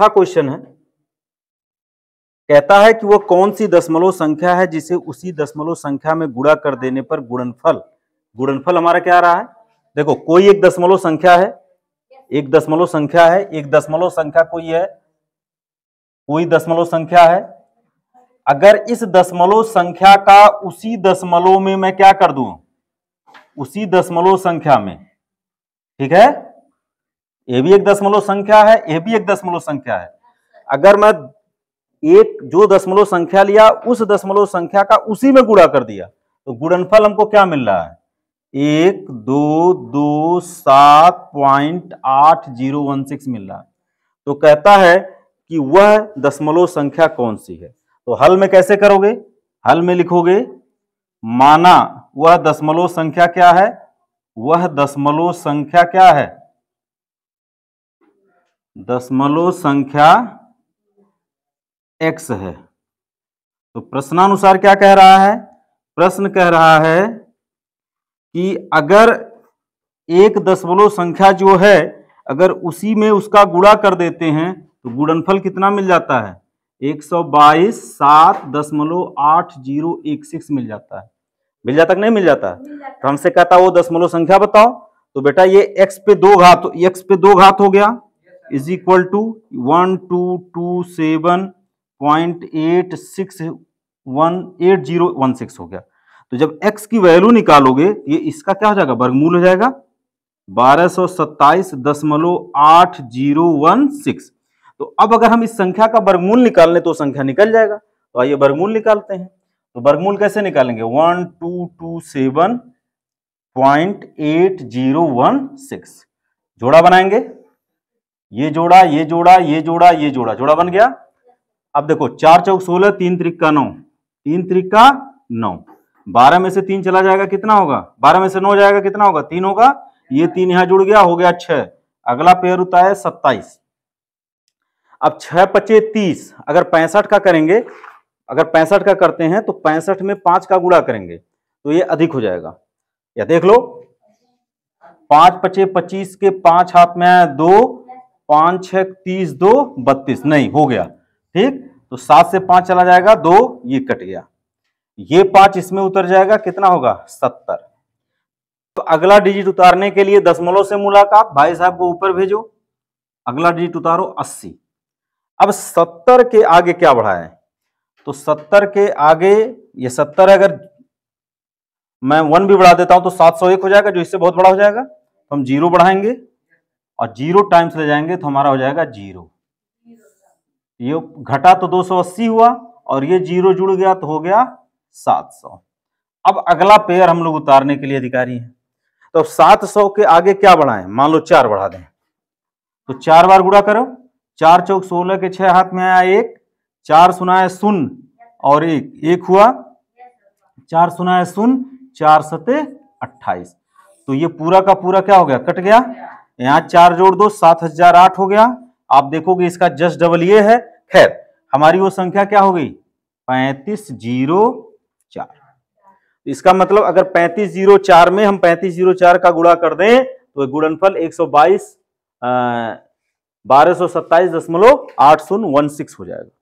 चौथा क्वेश्चन है कहता है कि वह कौन सी दशमलव संख्या है जिसे उसी दशमलव संख्या में गुड़ा कर देने पर गुणनफल गुणनफल हमारा क्या आ रहा है देखो कोई एक दशमलव संख्या है एक दशमलव संख्या है एक दशमलव संख्या कोई है कोई दशमलव संख्या है अगर इस दशमलव संख्या का उसी दशमलव में मैं क्या कर दू उसी दशमलव संख्या में ठीक है ये भी एक दशमलव संख्या है ये भी एक दशमलव संख्या है अगर मैं एक जो दशमलव संख्या लिया उस दशमलव संख्या का उसी में गुड़ा कर दिया तो गुणनफल हमको क्या मिल रहा है एक दो दो सात पॉइंट आठ जीरो वन सिक्स मिल रहा है तो कहता है कि वह दशमलव संख्या कौन सी है तो हल में कैसे करोगे हल में लिखोगे माना वह दशमलव संख्या क्या है वह दशमलव संख्या क्या है दशमलव संख्या एक्स है तो प्रश्नानुसार क्या कह रहा है प्रश्न कह रहा है कि अगर एक दशमलव संख्या जो है अगर उसी में उसका गुड़ा कर देते हैं तो गुणनफल कितना मिल जाता है एक सौ बाईस सात दशमलव आठ जीरो एक सिक्स मिल जाता है मिल जाता कि नहीं मिल जाता तो हमसे कहता वो दशमलव संख्या बताओ तो बेटा ये एक्स पे दो घात एक्स पे दो घात हो गया is equal to one two two seven point eight six one eight zero one six हो गया तो जब x की वैल्यू निकालोगे ये इसका क्या हो जाएगा वर्गमूल हो जाएगा बारह सौ सत्ताईस दशमलव आठ जीरो वन सिक्स तो अब अगर हम इस संख्या का वर्गमूल निकाल लें तो संख्या निकल जाएगा तो आइए वर्गमूल निकालते हैं तो वर्गमूल कैसे निकालेंगे one two two seven point eight zero one six जोड़ा बनाएंगे ये जोड़ा ये जोड़ा ये जोड़ा ये जोड़ा जोड़ा बन गया अब देखो चार चौक सोलह तीन त्रिक का नौ तीन त्रिक का नौ बारह में से तीन चला जाएगा कितना होगा बारह में से नौ जाएगा कितना होगा तीन होगा ये तीन यहां जुड़ गया हो गया छह अगला पेयर होता है सत्ताईस अब छह पचे तीस अगर पैंसठ का करेंगे अगर पैंसठ का करते हैं तो पैंसठ में पांच का गुड़ा करेंगे तो ये अधिक हो जाएगा या देख लो पांच पचे पच्चीस के पांच हाथ में आया दो पांच छ तीस दो बत्तीस नहीं हो गया ठीक तो सात से पांच चला जाएगा दो ये कट गया ये पांच इसमें उतर जाएगा कितना होगा सत्तर तो अगला डिजिट उतारने के लिए दसमलव से मुलाकात भाई साहब को ऊपर भेजो अगला डिजिट उतारो अस्सी अब सत्तर के आगे क्या बढ़ाए तो सत्तर के आगे ये सत्तर अगर मैं वन भी बढ़ा देता हूं तो सात सौ एक हो जाएगा जो इससे बहुत बड़ा हो जाएगा तो हम जीरो बढ़ाएंगे और जीरो टाइम्स ले जाएंगे तो हमारा हो जाएगा जीरो ये घटा तो 280 हुआ और ये जीरो जुड़ गया तो हो गया 700 अब अगला पेयर हम लोग उतारने के लिए अधिकारी हैं तो अब 700 के आगे क्या बढ़ाएं मान लो चार बढ़ा दें तो चार बार गुड़ा करो चार चौक सोलह के छह हाथ में आया एक चार सुनाए सुन और एक एक हुआ चार सुनाए सुन चार सते अट्ठाईस तो ये पूरा का पूरा क्या हो गया कट गया यहाँ चार जोड़ दो सात हजार आठ हो गया आप देखोगे इसका जस्ट डबल ये है खैर हमारी वो संख्या क्या हो गई पैंतीस जीरो चार इसका मतलब अगर पैंतीस जीरो चार में हम पैंतीस जीरो चार का गुणा कर दें तो गुणनफल एक सौ बाईस बारह सौ सत्ताईस दशमलव आठ शून्य वन सिक्स हो जाएगा